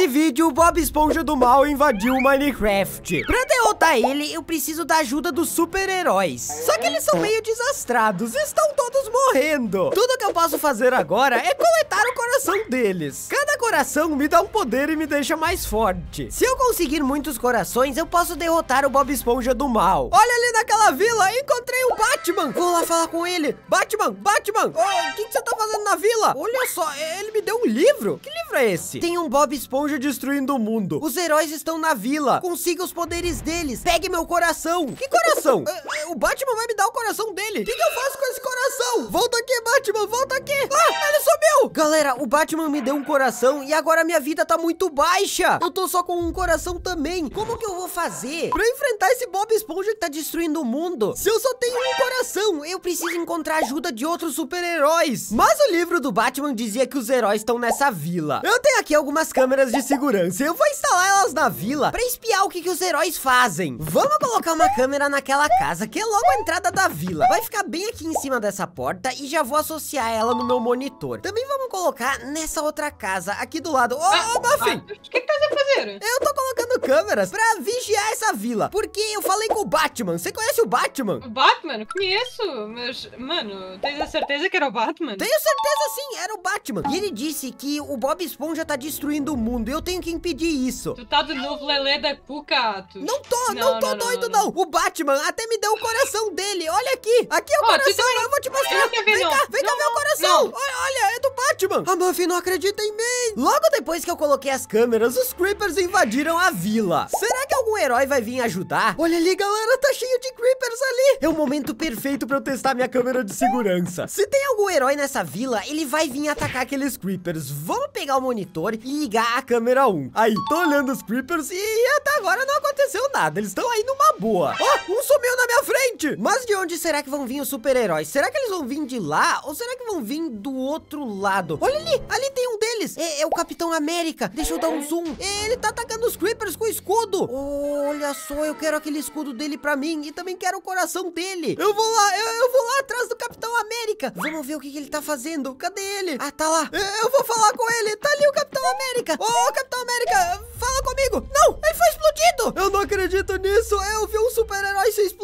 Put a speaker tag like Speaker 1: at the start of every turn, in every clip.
Speaker 1: Nesse vídeo, o Bob Esponja do Mal invadiu o Minecraft. Pra derrotar ele, eu preciso da ajuda dos super-heróis. Só que eles são meio desastrados, estão todos morrendo. Tudo que eu posso fazer agora é coletar o coração deles. Cada coração me dá um poder e me deixa mais forte. Se eu conseguir muitos corações, eu posso derrotar o Bob Esponja do Mal. Olha ali naquela vila, encontrei o Batman. Vou lá falar com ele. Batman, Batman, o oh, que, que você tá fazendo na vila? Olha só, ele me deu um livro. Que livro é esse? Tem um Bob Esponja Monge destruindo o mundo. Os heróis estão na vila. Consiga os poderes deles. Pegue meu coração. Que coração? É, é, o Batman vai me dar o coração dele. O que, que, eu faço com esse coração? Volta aqui, Batman. Volta aqui. Ah, ele subiu. Galera, o Batman me deu um coração e agora minha vida tá muito baixa. Eu tô só com um coração também. Como que eu vou fazer pra enfrentar esse Bob Esponja que tá destruindo o mundo? Se eu só tenho um coração, eu preciso encontrar ajuda de outros super-heróis. Mas o livro do Batman dizia que os heróis estão nessa vila. Eu tenho aqui algumas câmeras de de segurança. Eu vou instalar elas na vila pra espiar o que, que os heróis fazem. Vamos colocar uma câmera naquela casa, que é logo a entrada da vila. Vai ficar bem aqui em cima dessa porta e já vou associar ela no meu monitor. Também vamos colocar nessa outra casa, aqui do lado. Ô, oh, Buffy! Ah, o que, que tá fazendo? Eu tô colocando câmeras pra vigiar essa vila, porque eu falei com o Batman. Você conhece o Batman? O Batman? Conheço, mas, mano, tens a certeza que era o Batman? Tenho certeza sim, era o Batman. E ele disse que o Bob Esponja tá destruindo o mundo eu tenho que impedir isso. Tu tá de novo lelê da cuca, Não tô, não, não tô não, doido, não, não, O Batman até me deu o coração dele. Olha aqui. Aqui é o oh, coração. Também... Eu vou te mostrar. Vem cá, vem cá ver o coração. Olha, olha, é do Batman. A Muffy não acredita em mim. Logo depois que eu coloquei as câmeras, os Creepers invadiram a vila. Será que algum herói vai vir ajudar? Olha ali, galera. Tá cheio de Creepers ali. É o momento perfeito pra eu testar minha câmera de segurança. Se tem algum herói nessa vila, ele vai vir atacar aqueles Creepers. Vamos pegar o monitor e ligar a câmera câmera 1. Aí, tô olhando os creepers e até agora não aconteceu nada. Eles estão aí numa boa. Oh, um sumiu na minha frente. Mas de onde será que vão vir os super-heróis? Será que eles vão vir de lá? Ou será que vão vir do outro lado? Olha ali, ali tem um é, é, o Capitão América. Deixa eu dar um é. zoom. É, ele tá atacando os Creepers com escudo. Olha só, eu quero aquele escudo dele pra mim. E também quero o coração dele. Eu vou lá, eu, eu vou lá atrás do Capitão América. Vamos ver o que, que, ele tá fazendo. Cadê ele? Ah, tá lá. É, eu vou falar com ele. Tá ali o Capitão América. Ô, oh, Capitão América, fala comigo. Não, ele foi explodido. Eu não acredito nisso. Eu vi um super-herói ser explodido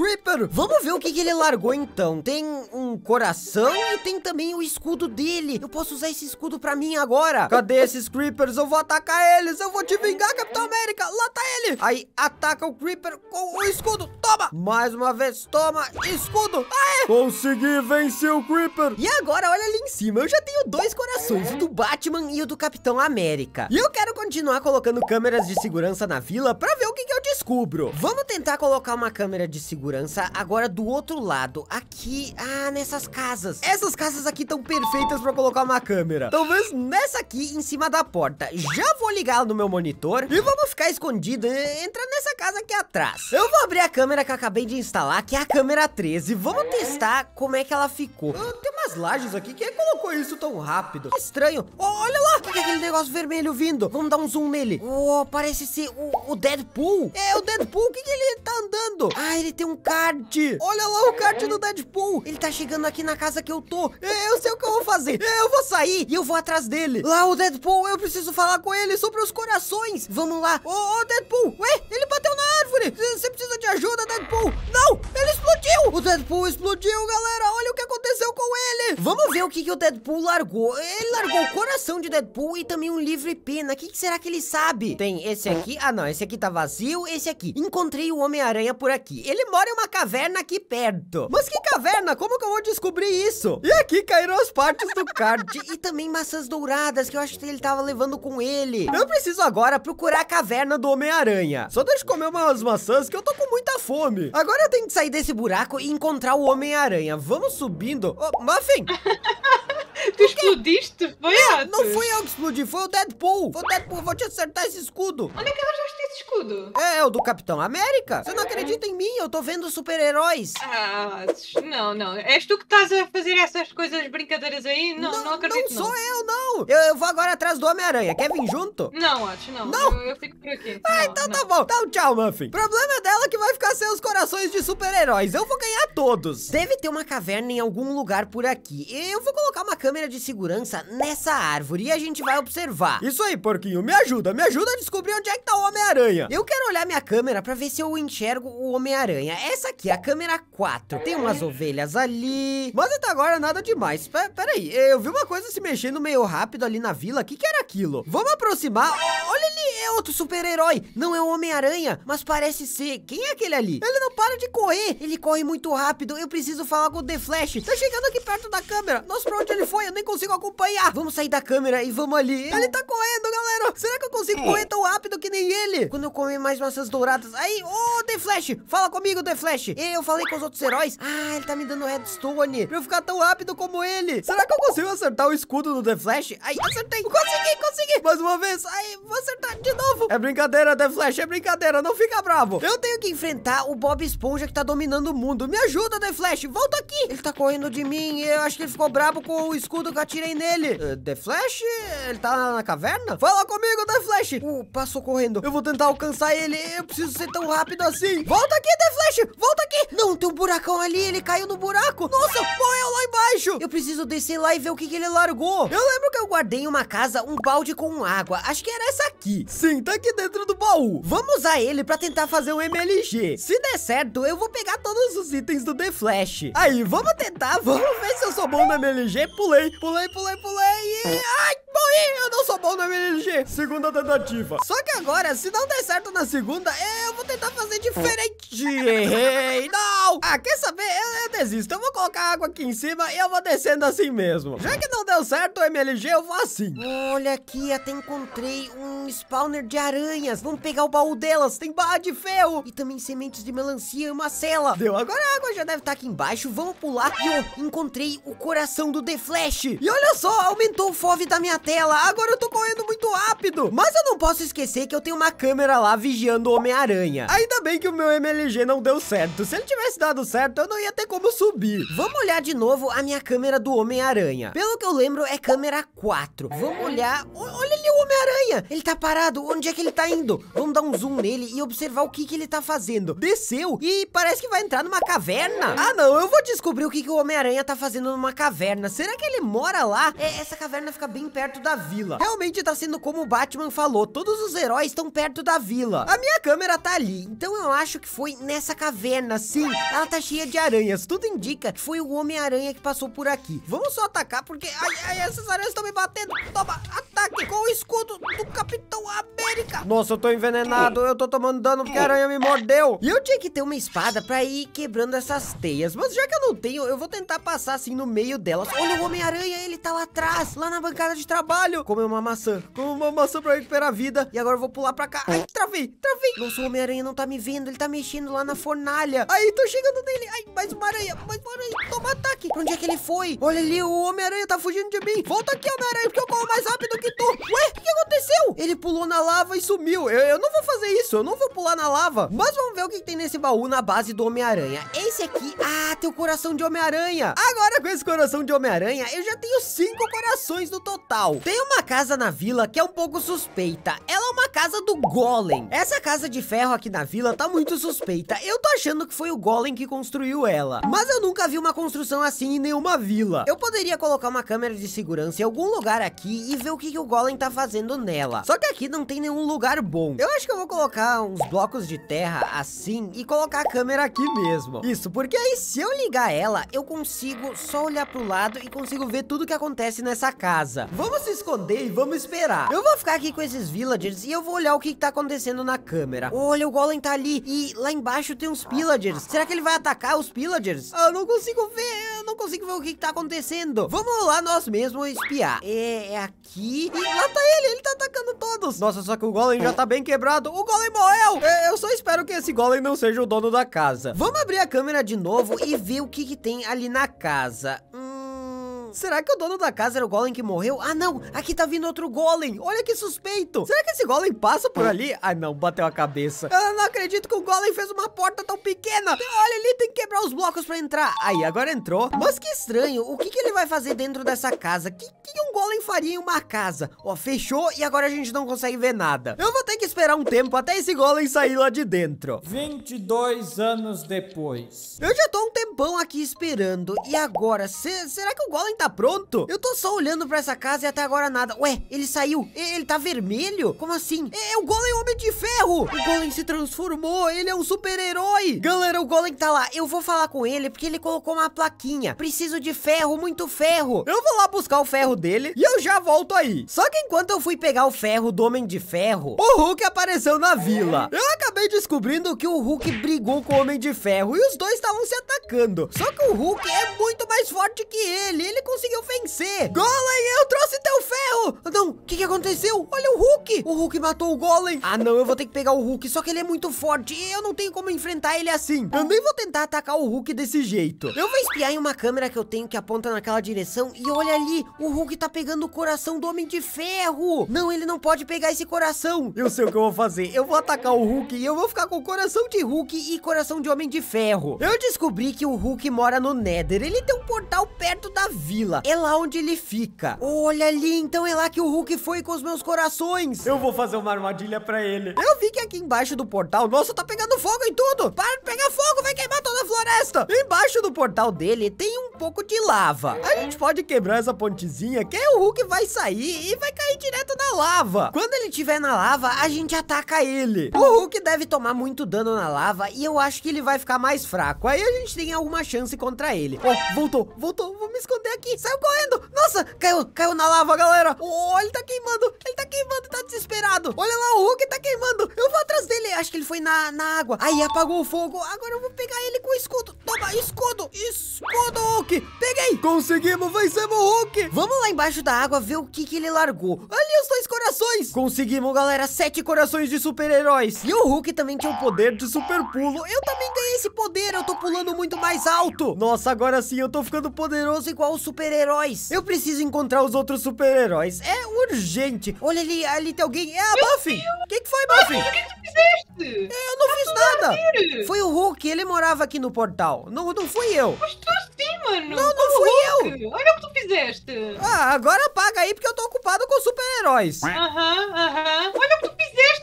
Speaker 1: Creeper. Vamos ver o que, que ele largou então. Tem um coração e tem também o escudo dele. Eu posso usar esse escudo pra mim agora. Cadê esses Creepers? Eu vou atacar eles. Eu vou te vingar, Capitão América. Lá tá ele. Aí ataca o Creeper com o escudo. Toma. Mais uma vez. Toma. Escudo. Aê. Consegui vencer o Creeper. E agora, olha ali em cima. Eu já tenho dois corações. O do Batman e o do Capitão América. E eu quero continuar colocando câmeras de segurança na vila pra ver o que, que eu descubro. Vamos tentar colocar uma câmera de segurança segurança agora do outro lado, aqui, ah, nessas casas. Essas casas aqui estão perfeitas pra colocar uma câmera. Talvez nessa aqui, em cima da porta. Já vou ligar no meu monitor e vamos ficar escondido, entrar nessa casa aqui atrás. Eu vou abrir a câmera que eu acabei de instalar, que é a câmera 13. Vamos testar como é que ela ficou. Ah, tem umas lajes aqui, quem colocou isso tão rápido? estranho. Oh, olha lá, que aquele negócio vermelho vindo. Vamos dar um zoom nele. Oh, parece ser o, o Deadpool. É, o Deadpool, o que, que ele tá andando? Ah, ele tem um card. Olha lá o card do Deadpool. Ele tá chegando aqui na casa que eu tô. Eu sei o que eu vou fazer. Eu vou sair e eu vou atrás dele. Lá o Deadpool, eu preciso falar com ele sobre os corações. Vamos lá. Ô, ô Deadpool. Ué, ele bateu na árvore. Você precisa de ajuda, Deadpool. Não, ele explodiu. O Deadpool explodiu, galera. Olha o que aconteceu com ele. Vamos ver o que, que o Deadpool largou. Ele largou o coração de Deadpool e também um livro e pena. O que, que será que ele sabe? Tem esse aqui. Ah, não. Esse aqui tá vazio. Esse aqui. Encontrei o Homem-Aranha por aqui. Ele morre mora em é uma caverna aqui perto. Mas que caverna? Como que eu vou descobrir isso? E aqui caíram as partes do card e também maçãs douradas que eu acho que ele tava levando com ele. Eu preciso agora procurar a caverna do Homem-Aranha. Só deixa eu comer umas maçãs que eu tô com muita fome. Agora eu tenho que sair desse buraco e encontrar o Homem-Aranha. Vamos subindo. Oh, Muffin! Tu explodiste? Foi é, não, não fui eu que explodi, foi o Deadpool. Foi o Deadpool, vou te acertar esse escudo. Onde é que arrastaste esse escudo? É, é o do Capitão América. Você não é. acredita em mim, eu tô vendo super-heróis. Ah, não, não. És tu que estás a fazer essas coisas brincadeiras aí? Não, não, não acredito. Não sou eu, eu, eu vou agora atrás do Homem-Aranha. Quer vir junto? Não, acho não. Não? Eu, eu, fico por aqui. Ah, não, então tá não. tá bom. Então tchau, Muffin. Problema dela é que vai ficar sem os corações de super-heróis. Eu vou ganhar todos. Deve ter uma caverna em algum lugar por aqui. Eu vou colocar uma câmera de segurança nessa árvore e a gente vai observar. Isso aí, porquinho. Me ajuda. Me ajuda a descobrir onde é que tá o Homem-Aranha. Eu quero olhar minha câmera pra ver se eu enxergo o Homem-Aranha. Essa aqui, a câmera 4. Tem umas ovelhas ali. Mas até agora nada demais. peraí, eu vi uma coisa se mexendo meio rápido rápido ali na vila. O que, que era aquilo? Vamos aproximar. Olha ali é outro super-herói, não é o Homem-Aranha, mas parece ser. Quem é aquele ali? Ele não para de correr, ele corre muito rápido, eu preciso falar com o The Flash. Tá chegando aqui perto da câmera. Nossa, pra onde ele foi? Eu nem consigo acompanhar. Vamos sair da câmera e vamos ali. Ele tá correndo, galera. Será que eu consigo correr tão rápido que nem ele? Quando eu comer mais maçãs douradas. Aí, ô, oh, The Flash, fala comigo, The Flash. Eu falei com os outros heróis. Ah, ele tá me dando redstone pra eu ficar tão rápido como ele. Será que eu consigo acertar o escudo do The Flash? Aí, acertei. Consegui, consegui. Mais uma vez. aí, vou acertar de de novo. É brincadeira, The Flash, é brincadeira, não fica bravo. Eu tenho que enfrentar o Bob Esponja que tá dominando o mundo. Me ajuda, The Flash, volta aqui. Ele tá correndo de mim, eu acho que ele ficou bravo com o escudo que atirei nele. Uh, The Flash, ele tá na caverna? Fala comigo, The Flash. Uh, passou correndo. Eu vou tentar alcançar ele, eu preciso ser tão rápido assim. Volta aqui, The Flash, volta aqui. Não, tem um buracão ali, ele caiu no buraco. Nossa, morreu lá embaixo. Eu preciso descer lá e ver o que, que ele largou. Eu lembro que eu guardei em uma casa um balde com água. Acho que era essa aqui sim, tá aqui dentro do baú. Vamos usar ele pra tentar fazer o MLG. Se der certo, eu vou pegar todos os itens do The Flash. Aí, vamos tentar, vamos ver se eu sou bom no MLG. Pulei, pulei, pulei, pulei. E... É. Ai, Bom, e eu não sou bom no MLG. Segunda tentativa. Só que agora, se não der certo na segunda, eu vou tentar fazer hum. diferente. Errei. Não. Ah, quer saber? Eu, eu desisto. Eu vou colocar água aqui em cima e eu vou descendo assim mesmo. Já que não deu certo o MLG, eu vou assim. Olha aqui, até encontrei um spawner de aranhas. Vamos pegar o baú delas. Tem barra de ferro e também sementes de melancia e uma cela. Deu. Agora a água já deve estar tá aqui embaixo. Vamos pular. E eu encontrei o coração do The Flash. E olha só, aumentou o fove da minha tela. Agora eu tô correndo muito rápido. Mas eu não posso esquecer que eu tenho uma câmera lá vigiando o Homem-Aranha. Ainda bem que o meu MLG não deu certo. Se ele tivesse dado certo, eu não ia ter como subir. Vamos olhar de novo a minha câmera do Homem-Aranha. Pelo que eu lembro, é câmera 4. Vamos olhar... O, olha ali o Homem-Aranha. Ele tá parado. Onde é que ele tá indo? Vamos dar um zoom nele e observar o que, que ele tá fazendo. Desceu e parece que vai entrar numa caverna. Ah, não. Eu vou descobrir o que, que o Homem-Aranha tá fazendo numa caverna. Será que ele mora lá? É, essa caverna fica bem perto perto da vila. Realmente tá sendo como o Batman falou, todos os heróis estão perto da vila. A minha câmera tá ali, então eu acho que foi nessa caverna, sim. Ela tá cheia de aranhas, tudo indica que foi o Homem-Aranha que passou por aqui. Vamos só atacar, porque ai, ai, essas aranhas estão me batendo. Toma, ataque com o escudo do Capitão América. Nossa, eu tô envenenado, eu tô tomando dano porque a aranha me mordeu. E eu tinha que ter uma espada pra ir quebrando essas teias, mas já que eu não tenho, eu vou tentar passar assim no meio delas. Olha o Homem-Aranha, ele tá lá atrás, lá na bancada de trabalho trabalho. Comer uma maçã. Comer uma maçã pra recuperar a vida. E agora eu vou pular pra cá. Ai, travei, travei. Nossa, o Homem-Aranha não tá me vendo. Ele tá mexendo lá na fornalha. Ai, tô chegando nele. Ai, mais uma aranha, mais uma aranha. Toma ataque. Pra onde é que ele foi? Olha ali, o Homem-Aranha tá fugindo de mim. Volta aqui, Homem-Aranha, porque eu corro mais rápido que tu. Ué, o que aconteceu? Ele pulou na lava e sumiu. Eu, eu não vou fazer isso. Eu não vou pular na lava. Mas vamos ver o que tem nesse baú na base do Homem-Aranha. Esse aqui... Ah, tem o coração de Homem-Aranha. Agora, com esse coração de Homem-Aranha, eu já tenho cinco corações no total. Pessoal, tem uma casa na vila que é um pouco suspeita. Ela é uma casa do Golem. Essa casa de ferro aqui na vila tá muito suspeita. Eu tô achando que foi o Golem que construiu ela. Mas eu nunca vi uma construção assim em nenhuma vila. Eu poderia colocar uma câmera de segurança em algum lugar aqui e ver o que, que o Golem tá fazendo nela. Só que aqui não tem nenhum lugar bom. Eu acho que eu vou colocar uns blocos de terra assim e colocar a câmera aqui mesmo. Isso, porque aí se eu ligar ela, eu consigo só olhar pro lado e consigo ver tudo que acontece nessa casa. Vamos Vamos se esconder e vamos esperar. Eu vou ficar aqui com esses villagers e eu vou olhar o que, que tá acontecendo na câmera. Olha, o Golem tá ali e lá embaixo tem uns pillagers. Será que ele vai atacar os pillagers? Ah, eu não consigo ver, eu não consigo ver o que, que tá acontecendo. Vamos lá nós mesmos espiar. É, é aqui. E lá tá ele, ele tá atacando todos. Nossa, só que o Golem já tá bem quebrado. O Golem morreu. É, eu só espero que esse Golem não seja o dono da casa. Vamos abrir a câmera de novo e ver o que, que tem ali na casa. Hum. Será que o dono da casa era o golem que morreu? Ah, não. Aqui tá vindo outro golem. Olha que suspeito. Será que esse golem passa por ali? Ah, não. Bateu a cabeça. Eu não acredito que o golem fez uma porta tão pequena. Olha, ali, tem que quebrar os blocos pra entrar. Aí, agora entrou. Mas que estranho. O que, que ele vai fazer dentro dessa casa? O que, que um golem faria em uma casa? Ó, fechou e agora a gente não consegue ver nada. Eu vou ter que esperar um tempo até esse golem sair lá de dentro. 22 anos depois. Eu já tô um tempão aqui esperando. E agora? Se, será que o golem tá pronto? Eu tô só olhando pra essa casa e até agora nada. Ué, ele saiu. Ele tá vermelho? Como assim? É, é o Golem Homem de Ferro. O Golem se transformou. Ele é um super-herói. Galera, o Golem tá lá. Eu vou falar com ele porque ele colocou uma plaquinha. Preciso de ferro, muito ferro. Eu vou lá buscar o ferro dele e eu já volto aí. Só que enquanto eu fui pegar o ferro do Homem de Ferro, o Hulk apareceu na vila. Eu acabei descobrindo que o Hulk brigou com o Homem de Ferro e os dois estavam se atacando. Só que o Hulk é mais forte que ele. Ele conseguiu vencer. Golem, eu trouxe teu ferro. Não, o que, que aconteceu? Olha o Hulk. O Hulk matou o Golem. Ah, não, eu vou ter que pegar o Hulk. Só que ele é muito forte e eu não tenho como enfrentar ele assim. Eu nem vou tentar atacar o Hulk desse jeito. Eu vou espiar em uma câmera que eu tenho que aponta naquela direção. E olha ali, o Hulk tá pegando o coração do Homem de Ferro. Não, ele não pode pegar esse coração. Eu sei o que eu vou fazer. Eu vou atacar o Hulk e eu vou ficar com coração de Hulk e coração de Homem de Ferro. Eu descobri que o Hulk mora no Nether. Ele tem um portal perto da vila. É lá onde ele fica. Olha ali, então é lá que o Hulk foi com os meus corações. Eu vou fazer uma armadilha pra ele. Eu vi que aqui embaixo do portal... Nossa, tá pegando fogo em tudo. Para de pegar fogo, vai queimar toda a floresta. Embaixo do portal dele tem um pouco de lava. A gente pode quebrar essa pontezinha que o Hulk vai sair e vai cair direto na lava. Quando ele estiver na lava, a gente ataca ele. O Hulk deve tomar muito dano na lava e eu acho que ele vai ficar mais fraco. Aí a gente tem alguma chance contra ele. Ó, oh, voltou, Voltou, Vou me esconder aqui. Saiu correndo. Nossa, caiu, caiu na lava, galera. Oh, ele tá queimando. Ele tá queimando, tá desesperado. Olha lá, o Hulk tá queimando. Eu vou atrás dele. Acho que ele foi na, na água. Aí apagou o fogo. Agora eu vou pegar ele com o escudo. Toma, escudo. Escudo, Hulk. Peguei. Conseguimos, vencemos o Hulk. Vamos lá embaixo da água ver o que, que ele largou. Ali os dois corações. Conseguimos, galera. Sete corações de super-heróis. E o Hulk também tinha o poder de super pulo. Eu também ganhei esse poder. Eu tô pulando muito mais alto. Nossa, agora sim eu tô ficando ficando poderoso igual os super-heróis. Eu preciso encontrar os outros super-heróis. É urgente. Olha ali, ali tem alguém. É a Meu Buffy. O que, que foi, Buffy? O que, tu fizeste? É, eu não tá fiz nada. Foi o Hulk, ele morava aqui no portal. Não, não fui eu. Mas tu sim, mano. Não, não fui Hulk. eu. Olha o que tu fizeste. Ah, agora apaga aí porque eu tô ocupado com super-heróis. Aham, aham. Olha o que tu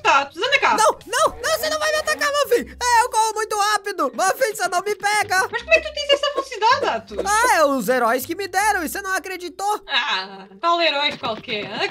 Speaker 1: status, né, Não, não, não, você não vai me atacar, Muffin! É, eu corro muito rápido! Muffin, você não me pega! Mas como é que tu tens essa velocidade, Atos? Ah, é os heróis que me deram e você não acreditou! Ah, tal herói qualquer, né,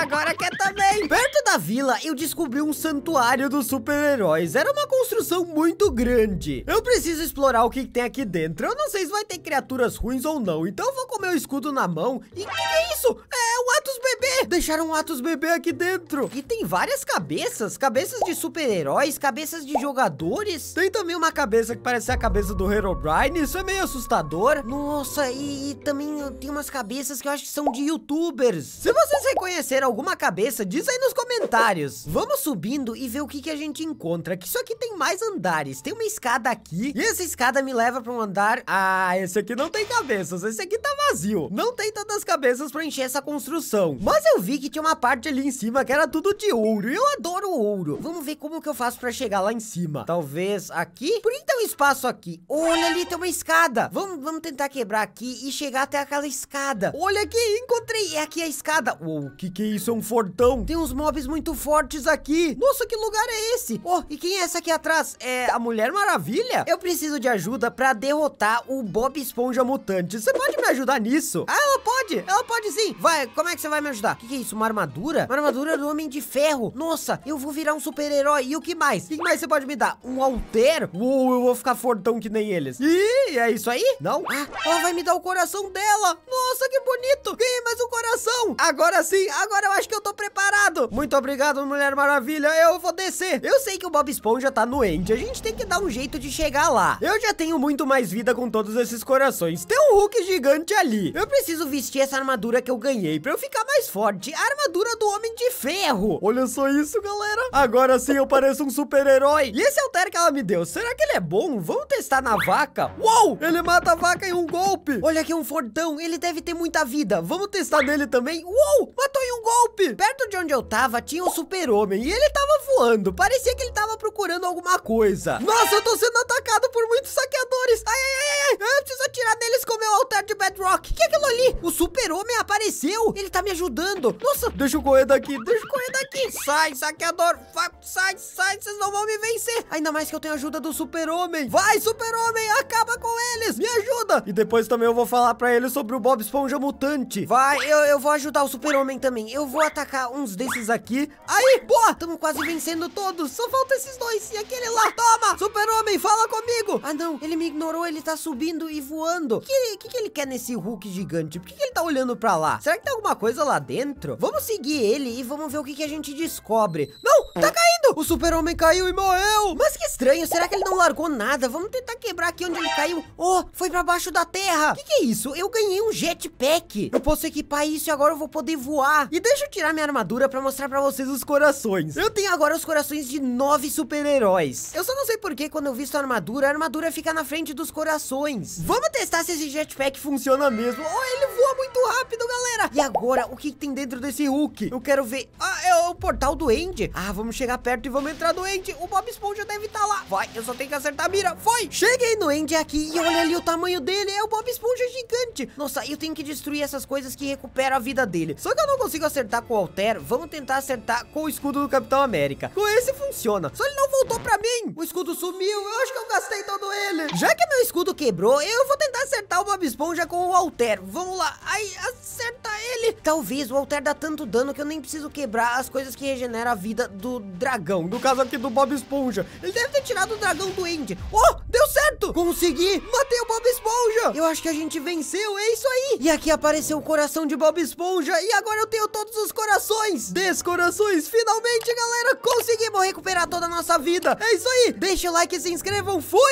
Speaker 1: Agora quer também! Perto da vila, eu descobri um santuário dos super-heróis. Era uma construção muito grande. Eu preciso explorar o que tem aqui dentro. Eu não sei se vai ter criaturas ruins ou não. Então eu vou com meu escudo na mão. E que é isso? É o Atos Bebê. Deixaram o Atos Bebê aqui dentro. E tem várias cabeças. Cabeças de super-heróis, cabeças de jogadores. Tem também uma cabeça que parece a cabeça do Herobrine. Isso é meio assustador. Nossa, e, e também tem umas cabeças que eu acho que são de youtubers. Se vocês reconhecerem alguma cabeça, diz aí nos comentários comentários. Vamos subindo e ver o que, que a gente encontra. Que isso aqui tem mais andares. Tem uma escada aqui. E essa escada me leva pra um andar... Ah, esse aqui não tem cabeças. Esse aqui tá vazio. Não tem tantas cabeças pra encher essa construção. Mas eu vi que tinha uma parte ali em cima que era tudo de ouro. E eu adoro ouro. Vamos ver como que eu faço pra chegar lá em cima. Talvez aqui? Por que tem um espaço aqui? Olha ali, tem uma escada. Vamos, vamos tentar quebrar aqui e chegar até aquela escada. Olha aqui, encontrei. É aqui a escada. O que que é isso? É um fortão. Tem uns mobs muito fortes aqui. Nossa, que lugar é esse? Oh, e quem é essa aqui atrás? É a Mulher Maravilha? Eu preciso de ajuda pra derrotar o Bob Esponja Mutante. Você pode me ajudar nisso? Ah, ela pode. Ela pode sim. Vai, como é que você vai me ajudar? O que, que, é isso? Uma armadura? Uma armadura do Homem de Ferro. Nossa, eu vou virar um super-herói. E o que mais? O que mais você pode me dar? Um alter? Uou, eu vou ficar fortão que nem eles. Ih, é isso aí? Não? Ah, ela vai me dar o coração dela. Nossa, que bonito. Ganhei mais um coração. Agora sim, agora eu acho que eu tô preparado. Muito muito obrigado, Mulher Maravilha. Eu vou descer. Eu sei que o Bob Esponja tá no End. A gente tem que dar um jeito de chegar lá. Eu já tenho muito mais vida com todos esses corações. Tem um Hulk gigante ali. Eu preciso vestir essa armadura que eu ganhei pra eu ficar mais forte. A armadura do Homem de Ferro. Olha só isso, galera. Agora sim eu pareço um super-herói. E esse alter que ela me deu, será que ele é bom? Vamos testar na vaca. Uou, ele mata a vaca em um golpe. Olha aqui é um fortão. Ele deve ter muita vida. Vamos testar nele também. Uou, matou em um golpe. Perto de onde eu tava, tava tinha um super-homem e ele tava voando. Parecia que ele tava procurando alguma coisa. Nossa, eu tô sendo atacado por muitos saqueadores predadores! Ai, ai, ai, ai! Eu preciso atirar neles com meu altar de bedrock! O que é aquilo ali? O super-homem apareceu! Ele tá me ajudando! Nossa, deixa eu correr daqui, deixa eu correr daqui! Sai, saqueador! Vai, sai, sai, vocês não vão me vencer! Ainda mais que eu tenho a ajuda do super-homem! Vai, super-homem, acaba com eles! Me ajuda! E depois também eu vou falar pra eles sobre o Bob Esponja Mutante! Vai, eu, eu vou ajudar o super-homem também! Eu vou atacar uns desses aqui! Aí, boa! Tamo quase vencendo todos! Só falta esses dois e aquele lá! Toma! Super-homem, fala comigo! Ah, não, ele me ignorou, ele tá subindo e voando. O que, que, que, ele quer nesse Hulk gigante? Por que, que, ele tá olhando pra lá? Será que tem alguma coisa lá dentro? Vamos seguir ele e vamos ver o que, que a gente descobre. Não, tá é. caindo! O super-homem caiu e morreu! Mas que estranho, será que ele não largou nada? Vamos tentar quebrar aqui onde ele caiu. Oh, foi pra baixo da terra. O que, que é isso? Eu ganhei um jetpack. Eu posso equipar isso e agora eu vou poder voar. E deixa eu tirar minha armadura pra mostrar pra vocês os corações. Eu tenho agora os corações de nove super-heróis. Eu só não sei por que quando eu visto a armadura, a armadura fica na frente gigante dos corações. Vamos testar se esse jetpack funciona mesmo. Oh, ele voa muito rápido, galera. E agora, o que tem dentro desse Hulk? Eu quero ver. Ah, é o portal do End. Ah, vamos chegar perto e vamos entrar no End. O Bob Esponja deve estar tá lá. Vai, eu só tenho que acertar a mira. Foi. Cheguei no End aqui e olha ali o tamanho dele. É o Bob Esponja gigante. Nossa, eu tenho que destruir essas coisas que recuperam a vida dele. Só que eu não consigo acertar com o Alter. Vamos tentar acertar com o escudo do Capitão América. Com esse funciona. Só ele não voltou pra mim. O escudo sumiu. Eu acho que eu gastei todo ele. Já já que meu escudo quebrou, eu vou tentar acertar o Bob Esponja com o Alter. Vamos lá. Ai, acerta ele. Talvez o Alter dá tanto dano que eu nem preciso quebrar as coisas que regenera a vida do dragão. No caso aqui do Bob Esponja. Ele deve ter tirado o dragão do Andy. Oh, deu certo. Consegui. Matei o Bob Esponja. Eu acho que a gente venceu. É isso aí. E aqui apareceu o coração de Bob Esponja. E agora eu tenho todos os corações. Descorações. Finalmente, galera, conseguimos recuperar toda a nossa vida. É isso aí. Deixa o like e se inscrevam. Fui.